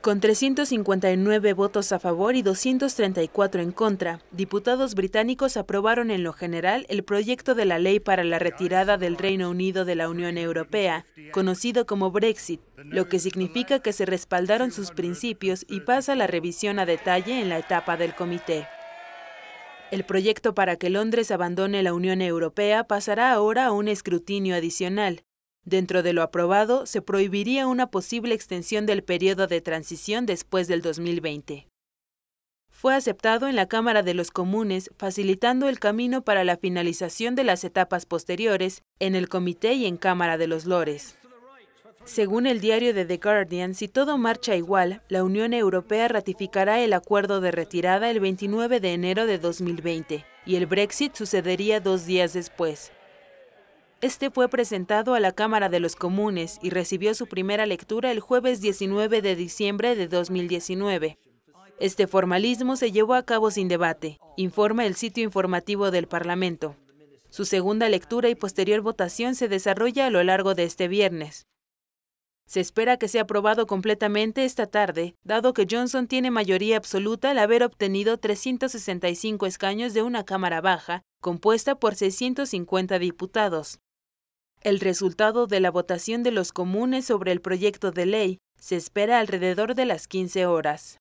Con 359 votos a favor y 234 en contra, diputados británicos aprobaron en lo general el proyecto de la ley para la retirada del Reino Unido de la Unión Europea, conocido como Brexit, lo que significa que se respaldaron sus principios y pasa la revisión a detalle en la etapa del comité. El proyecto para que Londres abandone la Unión Europea pasará ahora a un escrutinio adicional, Dentro de lo aprobado, se prohibiría una posible extensión del periodo de transición después del 2020. Fue aceptado en la Cámara de los Comunes, facilitando el camino para la finalización de las etapas posteriores en el Comité y en Cámara de los Lores. Según el diario de The Guardian, si todo marcha igual, la Unión Europea ratificará el acuerdo de retirada el 29 de enero de 2020 y el Brexit sucedería dos días después. Este fue presentado a la Cámara de los Comunes y recibió su primera lectura el jueves 19 de diciembre de 2019. Este formalismo se llevó a cabo sin debate, informa el sitio informativo del Parlamento. Su segunda lectura y posterior votación se desarrolla a lo largo de este viernes. Se espera que sea aprobado completamente esta tarde, dado que Johnson tiene mayoría absoluta al haber obtenido 365 escaños de una Cámara Baja, compuesta por 650 diputados. El resultado de la votación de los comunes sobre el proyecto de ley se espera alrededor de las 15 horas.